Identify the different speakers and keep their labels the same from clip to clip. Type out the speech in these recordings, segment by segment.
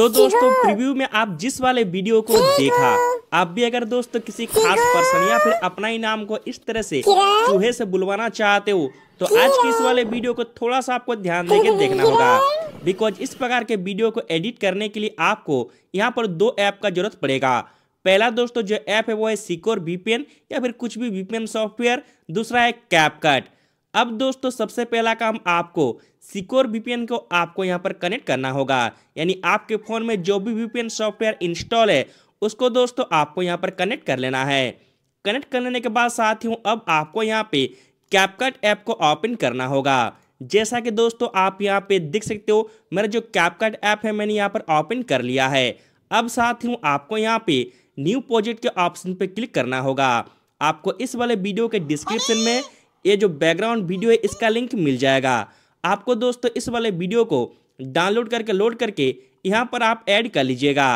Speaker 1: तो दोस्तों प्रीव्यू में आप जिस वाले वीडियो को देखा आप भी अगर दोस्तों किसी खास पर्सन या फिर अपना ही नाम को इस तरह से चूहे से बुलवाना चाहते हो तो आज के इस वाले वीडियो को थोड़ा सा आपको ध्यान देकर देखना होगा बिकॉज इस प्रकार के वीडियो को एडिट करने के लिए आपको यहाँ पर दो ऐप का जरूरत पड़ेगा पहला दोस्तों जो ऐप है वो है सिक्योर वीपीएन या फिर कुछ भी वीपीएन सॉफ्टवेयर दूसरा है कैपकट अब दोस्तों सबसे पहला काम आपको सिक्योर वीपीएन को आपको यहाँ पर कनेक्ट करना होगा यानी आपके फ़ोन में जो भी वीपीएन सॉफ्टवेयर इंस्टॉल है उसको दोस्तों आपको यहाँ पर कनेक्ट कर लेना है कनेक्ट कर लेने के बाद साथियों अब आपको यहाँ पे कैपकट ऐप को ओपन करना होगा जैसा कि दोस्तों आप यहाँ पे देख सकते हो मेरा जो कैपकट ऐप है मैंने यहाँ पर ओपन कर लिया है अब साथियों आपको यहाँ पे न्यू प्रोजेक्ट के ऑप्शन पे क्लिक करना होगा आपको इस वाले वीडियो के डिस्क्रिप्शन में ये जो बैकग्राउंड वीडियो है इसका लिंक मिल जाएगा आपको दोस्तों इस वाले वीडियो को डाउनलोड करके लोड करके यहाँ पर आप ऐड कर लीजिएगा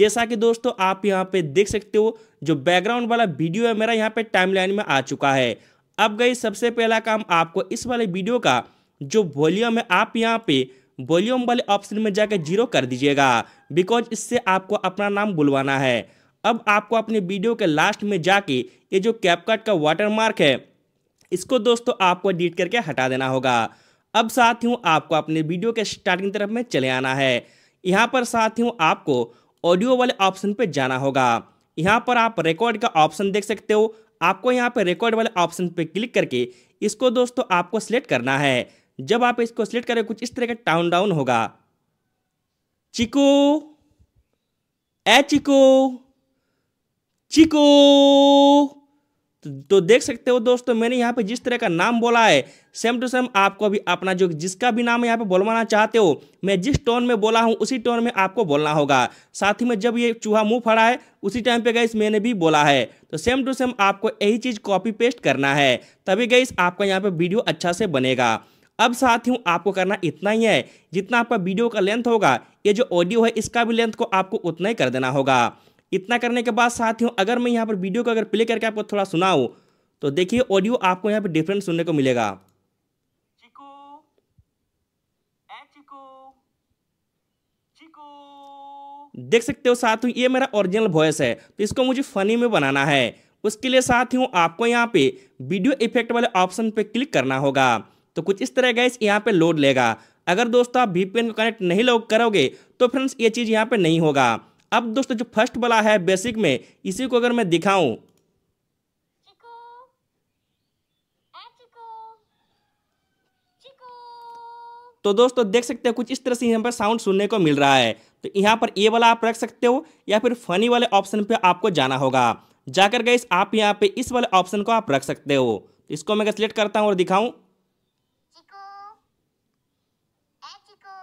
Speaker 1: जैसा कि दोस्तों आप यहाँ पे देख सकते हो जो बैकग्राउंड वाला वीडियो है मेरा यहाँ पे टाइमलाइन में आ चुका है अब गई सबसे पहला काम आपको इस वाले वीडियो का जो वॉल्यूम है आप यहाँ पे वॉल्यूम वाले ऑप्शन में जाकर जीरो कर दीजिएगा बिकॉज इससे आपको अपना नाम बुलवाना है अब आपको अपने वीडियो के लास्ट में जाके ये जो कैपकट का वाटर मार्क है इसको दोस्तों आपको एडिट करके हटा देना होगा अब साथियों आपको अपने वीडियो के स्टार्टिंग तरफ में चले आना है यहाँ पर साथियों आपको ऑडियो वाले ऑप्शन पर जाना होगा यहाँ पर आप रिकॉर्ड का ऑप्शन देख सकते हो आपको यहाँ पर रिकॉर्ड वाले ऑप्शन पर क्लिक करके इसको दोस्तों आपको सिलेक्ट करना है जब आप इसको सिलेक्ट करें कुछ इस तरह का टाउन डाउन होगा चिको ए चिको चिको तो देख सकते हो दोस्तों मैंने यहाँ पे जिस तरह का नाम बोला है सेम टू सेम आपको भी अपना जो जिसका भी नाम यहाँ पे बोलवाना चाहते हो मैं जिस टोन में बोला हूँ उसी टोन में आपको बोलना होगा साथ ही में जब ये चूहा मुंह फड़ा है उसी टाइम पे गैस मैंने भी बोला है तो सेम टू सेम आपको यही चीज़ कॉपी पेस्ट करना है तभी गैस आपका यहाँ पर वीडियो अच्छा से बनेगा अब साथियों आपको करना इतना ही है जितना आपका वीडियो का लेंथ होगा ये जो ऑडियो है इसका भी लेंथ को आपको उतना ही कर देना होगा इतना करने के बाद साथियों अगर मैं यहाँ पर वीडियो को अगर प्ले करके आपको थोड़ा सुनाऊँ तो देखिए ऑडियो आपको यहाँ पर डिफरेंट सुनने को मिलेगा देख सकते हो साथियों ये मेरा ओरिजिनल वॉइस है तो इसको मुझे फनी में बनाना है उसके लिए साथियों आपको यहाँ पे वीडियो इफेक्ट वाले ऑप्शन पे क्लिक करना होगा तो कुछ इस तरह गैस यहाँ पे लोड लेगा अगर दोस्तों आप वीपीएन को कनेक्ट नहीं लोग करोगे तो फ्रेंड्स ये चीज़ यहाँ पे नहीं होगा अब दोस्तों जो फर्स्ट वाला है बेसिक में इसी को अगर मैं दिखाऊं तो दोस्तों तो देख सकते हो कुछ इस तरह से यहाँ पर साउंड सुनने को मिल रहा है तो यहाँ पर ए वाला आप रख सकते हो या फिर फनी वाले ऑप्शन पे आपको जाना होगा जाकर गए आप यहाँ पे इस वाले ऑप्शन को आप रख सकते हो तो इसको मैं सिलेक्ट करता हूँ और दिखाऊं चिको, चिको,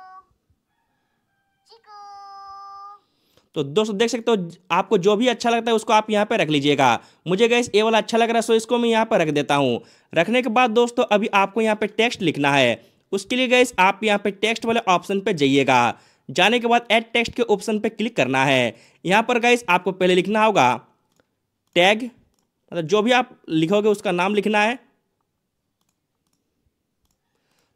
Speaker 1: चिको। तो दोस्तों देख सकते हो आपको जो भी अच्छा लगता है उसको आप यहाँ पर रख लीजिएगा मुझे गैस ए वाला अच्छा लग रहा है सो इसको मैं यहाँ पर रख देता हूँ रखने के बाद दोस्तों अभी आपको यहाँ पर टेक्स्ट लिखना है उसके लिए गैस आप यहाँ पर टेक्स्ट वाले ऑप्शन पर जाइएगा जाने के बाद एड टेक्स्ट के ऑप्शन पर क्लिक करना है यहाँ पर गैस आपको पहले लिखना होगा टैग मतलब जो भी आप लिखोगे उसका नाम लिखना है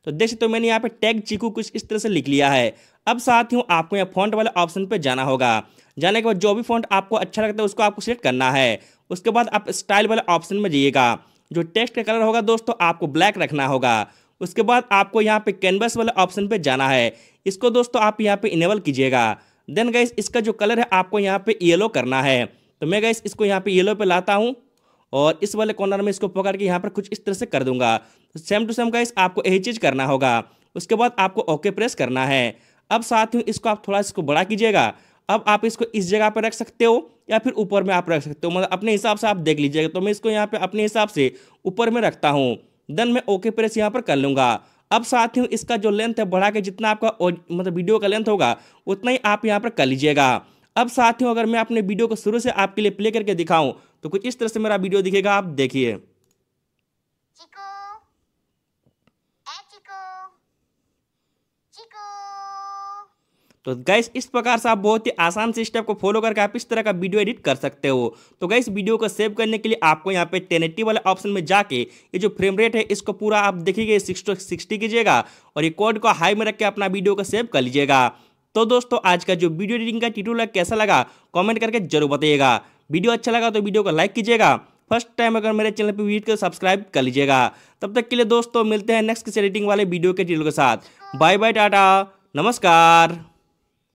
Speaker 1: तो देख सकते हो मैंने यहाँ पे टैग चीकू कुछ इस तरह से लिख लिया है अब साथ ही आपको यहाँ फॉन्ट वाले ऑप्शन पे जाना होगा जाने के बाद जो भी फॉन्ट आपको अच्छा लगता है उसको आपको सिलेक्ट करना है उसके बाद आप स्टाइल वाले ऑप्शन में जाइएगा जो टेक्स्ट का कलर होगा दोस्तों आपको ब्लैक रखना होगा उसके बाद आपको यहाँ पे कैनवस वाले ऑप्शन पे जाना है इसको दोस्तों आप यहाँ पे इनेबल कीजिएगा देन गैस इसका जो कलर है आपको यहाँ पे येलो करना है तो मैं गैस इसको यहाँ पे येलो पे लाता हूँ और इस वाले कॉर्नर में इसको पकड़ के यहाँ पर कुछ इस तरह से कर दूंगा सेम टू सेम का आपको यही चीज़ करना होगा उसके बाद आपको ओके प्रेस करना है अब साथ ही इसको आप थोड़ा इसको बड़ा कीजिएगा अब आप इसको इस जगह पर रख सकते हो या फिर ऊपर में आप रख सकते हो मतलब अपने हिसाब से आप देख लीजिएगा तो मैं इसको यहाँ पे अपने हिसाब से ऊपर में रखता हूँ देन मैं ओके प्रेस यहाँ पर कर लूँगा अब साथ ही इसका जो लेंथ है बढ़ा के जितना आपका मतलब वीडियो का लेंथ होगा उतना ही आप यहाँ पर कर लीजिएगा अब साथियों अगर मैं अपने वीडियो को शुरू से आपके लिए प्ले करके दिखाऊं तो कुछ इस तरह से मेरा वीडियो दिखेगा आप देखिए तो गैस इस प्रकार से आप बहुत ही आसान से स्टेप को फॉलो करके आप इस तरह का वीडियो एडिट कर सकते हो तो गैस वीडियो को सेव करने के लिए आपको यहाँ पे टेन वाले ऑप्शन में जाके ये जो फ्रेम रेट है इसको पूरा आप देखिए सिक्सटी कीजिएगा और ये कोड को हाई में रख के अपना वीडियो को सेव कर लीजिएगा तो दोस्तों आज का जो वीडियो एडिटिंग का है कैसा लगा कमेंट करके जरूर बताइएगा वीडियो अच्छा लगा तो वीडियो को लाइक कीजिएगा फर्स्ट टाइम अगर मेरे चैनल पर विजिट कर सब्सक्राइब कर लीजिएगा तब तक के लिए दोस्तों मिलते हैं नेक्स्ट किसी एडिटिंग वाले वीडियो के ट्यूटोरियल के साथ बाय बाय टाटा नमस्कार